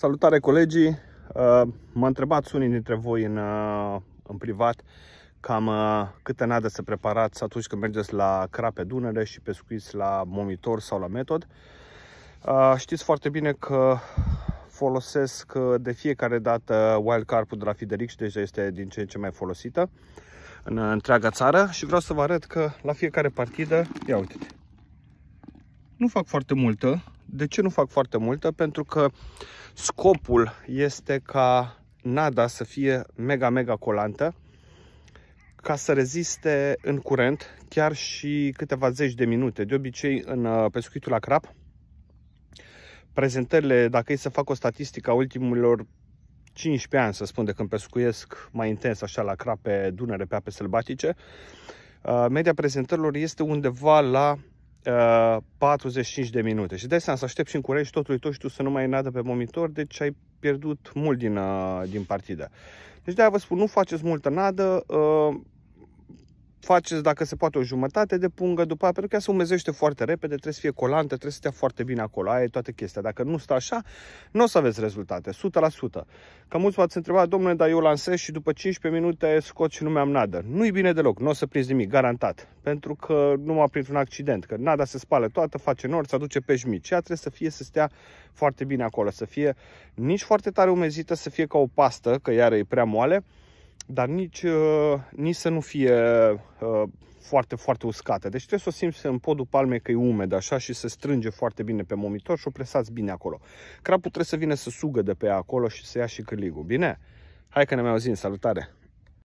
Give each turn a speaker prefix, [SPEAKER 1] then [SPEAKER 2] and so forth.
[SPEAKER 1] Salutare colegii! Uh, mă întrebați unii dintre voi în, uh, în privat cam uh, câte nade să preparați atunci când mergeți la crape Dunăre și pescuiți la momitor sau la metod. Știți foarte bine că folosesc de fiecare dată wildcarp-ul de la Fideric și deja este din ce în ce mai folosită în întreaga țară și vreau să vă arăt că la fiecare partidă, ia uite -te. nu fac foarte multă. De ce nu fac foarte multă? Pentru că Scopul este ca nada să fie mega, mega colantă, ca să reziste în curent chiar și câteva zeci de minute. De obicei, în uh, pescuitul la crap, prezentările, dacă e să fac o statistică a ultimilor 15 ani, să spun, de când pescuiesc mai intens așa la crape Dunăre pe ape sălbatice, uh, media prezentărilor este undeva la 45 uh, de minute. Și dai seama, să aștepți și în curești totul tot și tu să nu mai nadă pe monitor, deci ai pierdut mult din, uh, din partidă. Deci de-aia vă spun, nu faceți multă nadă, uh, faceți dacă se poate o jumătate de pungă după aia, pentru că ea se umezește foarte repede, trebuie să fie colantă, trebuie să stea foarte bine acolo, aia e toată chestia. Dacă nu stă așa, nu o să aveți rezultate, 100%. Că mulți v-ați întrebat, domnule, dar eu lansez și după 15 minute scot și nu mi-am nadă. Nu-i bine deloc, nu o să prinzi nimic, garantat. Pentru că nu m-a prins un accident, că nada se spală toată, face nor se aduce pești mici. Ea trebuie să fie să stea foarte bine acolo, să fie nici foarte tare umezită, să fie ca o pastă, că iară e prea moale, dar nici, uh, nici să nu fie uh, foarte, foarte uscată. Deci trebuie să o simți în podul palmei că e umed așa și se strânge foarte bine pe momitor și o presați bine acolo. Crapul trebuie să vină să sugă de pe acolo și să ia și câligul. Bine? Hai că ne mai auzim. Salutare!